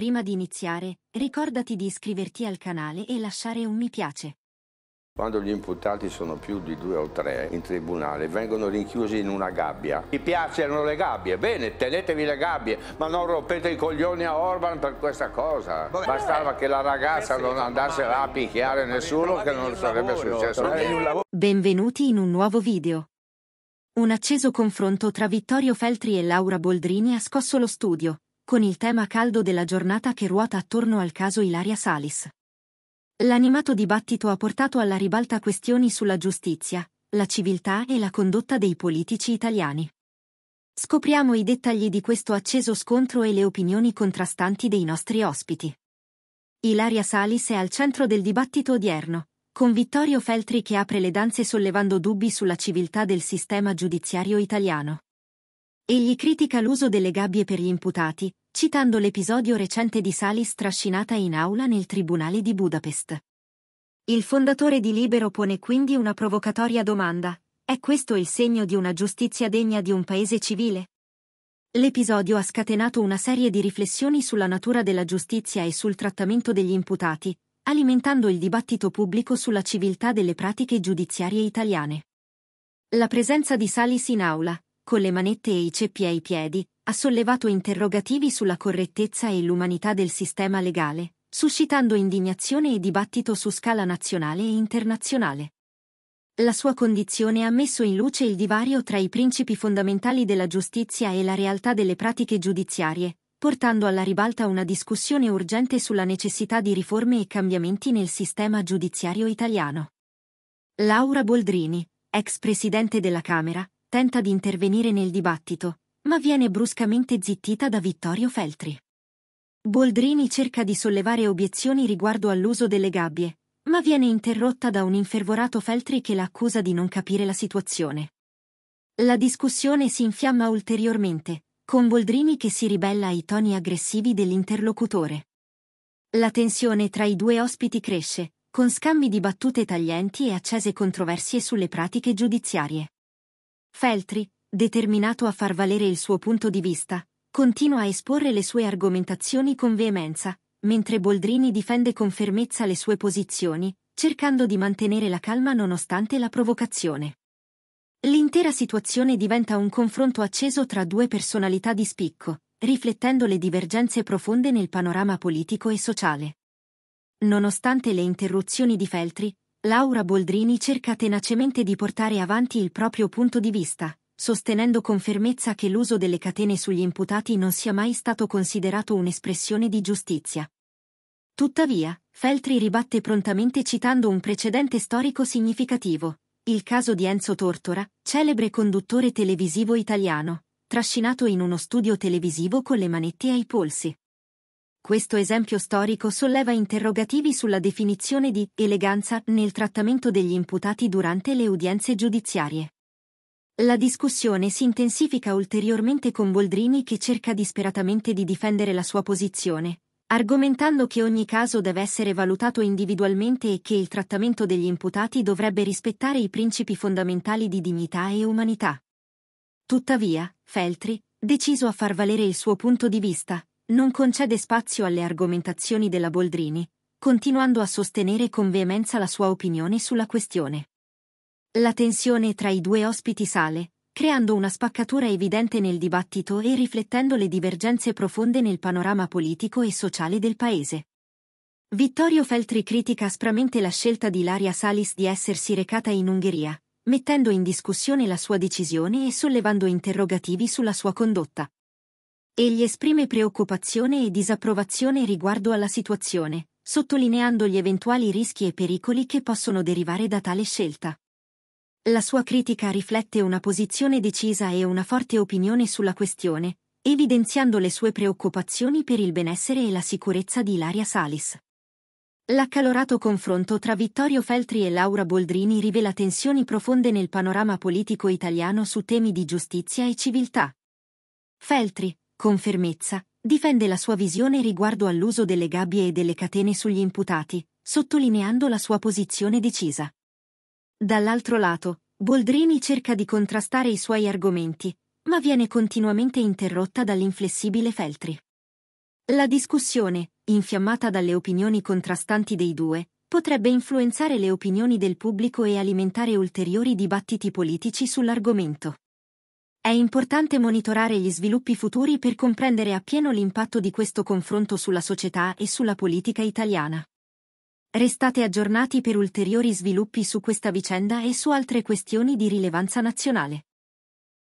Prima di iniziare, ricordati di iscriverti al canale e lasciare un mi piace. Quando gli imputati sono più di due o tre in tribunale vengono rinchiusi in una gabbia. Mi piacciono le gabbie, bene, tenetevi le gabbie, ma non rompete i coglioni a Orban per questa cosa. Vabbè, Bastava eh, che la ragazza eh, non andasse là a eh, picchiare nessuno che non sarebbe lavoro, successo. Benvenuti in un nuovo video. Un acceso confronto tra Vittorio Feltri e Laura Boldrini ha scosso lo studio, con il tema caldo della giornata che ruota attorno al caso Ilaria Salis. L'animato dibattito ha portato alla ribalta questioni sulla giustizia, la civiltà e la condotta dei politici italiani. Scopriamo i dettagli di questo acceso scontro e le opinioni contrastanti dei nostri ospiti. Ilaria Salis è al centro del dibattito odierno, con Vittorio Feltri che apre le danze sollevando dubbi sulla civiltà del sistema giudiziario italiano. Egli critica l'uso delle gabbie per gli imputati, citando l'episodio recente di Salis trascinata in aula nel Tribunale di Budapest. Il fondatore di Libero pone quindi una provocatoria domanda. È questo il segno di una giustizia degna di un paese civile? L'episodio ha scatenato una serie di riflessioni sulla natura della giustizia e sul trattamento degli imputati, alimentando il dibattito pubblico sulla civiltà delle pratiche giudiziarie italiane. La presenza di Salis in aula, con le manette e i ceppi ai piedi, ha sollevato interrogativi sulla correttezza e l'umanità del sistema legale, suscitando indignazione e dibattito su scala nazionale e internazionale. La sua condizione ha messo in luce il divario tra i principi fondamentali della giustizia e la realtà delle pratiche giudiziarie, portando alla ribalta una discussione urgente sulla necessità di riforme e cambiamenti nel sistema giudiziario italiano. Laura Boldrini, ex presidente della Camera, tenta di intervenire nel dibattito, ma viene bruscamente zittita da Vittorio Feltri. Boldrini cerca di sollevare obiezioni riguardo all'uso delle gabbie, ma viene interrotta da un infervorato Feltri che la accusa di non capire la situazione. La discussione si infiamma ulteriormente, con Boldrini che si ribella ai toni aggressivi dell'interlocutore. La tensione tra i due ospiti cresce, con scambi di battute taglienti e accese controversie sulle pratiche giudiziarie. Feltri, determinato a far valere il suo punto di vista, continua a esporre le sue argomentazioni con veemenza, mentre Boldrini difende con fermezza le sue posizioni, cercando di mantenere la calma nonostante la provocazione. L'intera situazione diventa un confronto acceso tra due personalità di spicco, riflettendo le divergenze profonde nel panorama politico e sociale. Nonostante le interruzioni di Feltri, Laura Boldrini cerca tenacemente di portare avanti il proprio punto di vista, sostenendo con fermezza che l'uso delle catene sugli imputati non sia mai stato considerato un'espressione di giustizia. Tuttavia, Feltri ribatte prontamente citando un precedente storico significativo, il caso di Enzo Tortora, celebre conduttore televisivo italiano, trascinato in uno studio televisivo con le manette ai polsi. Questo esempio storico solleva interrogativi sulla definizione di eleganza nel trattamento degli imputati durante le udienze giudiziarie. La discussione si intensifica ulteriormente con Boldrini che cerca disperatamente di difendere la sua posizione, argomentando che ogni caso deve essere valutato individualmente e che il trattamento degli imputati dovrebbe rispettare i principi fondamentali di dignità e umanità. Tuttavia, Feltri, deciso a far valere il suo punto di vista, non concede spazio alle argomentazioni della Boldrini, continuando a sostenere con veemenza la sua opinione sulla questione. La tensione tra i due ospiti sale, creando una spaccatura evidente nel dibattito e riflettendo le divergenze profonde nel panorama politico e sociale del paese. Vittorio Feltri critica aspramente la scelta di Laria Salis di essersi recata in Ungheria, mettendo in discussione la sua decisione e sollevando interrogativi sulla sua condotta. Egli esprime preoccupazione e disapprovazione riguardo alla situazione, sottolineando gli eventuali rischi e pericoli che possono derivare da tale scelta. La sua critica riflette una posizione decisa e una forte opinione sulla questione, evidenziando le sue preoccupazioni per il benessere e la sicurezza di Ilaria Salis. L'accalorato confronto tra Vittorio Feltri e Laura Boldrini rivela tensioni profonde nel panorama politico italiano su temi di giustizia e civiltà. Feltri, con fermezza, difende la sua visione riguardo all'uso delle gabbie e delle catene sugli imputati, sottolineando la sua posizione decisa. Dall'altro lato, Boldrini cerca di contrastare i suoi argomenti, ma viene continuamente interrotta dall'inflessibile Feltri. La discussione, infiammata dalle opinioni contrastanti dei due, potrebbe influenzare le opinioni del pubblico e alimentare ulteriori dibattiti politici sull'argomento. È importante monitorare gli sviluppi futuri per comprendere appieno l'impatto di questo confronto sulla società e sulla politica italiana. Restate aggiornati per ulteriori sviluppi su questa vicenda e su altre questioni di rilevanza nazionale.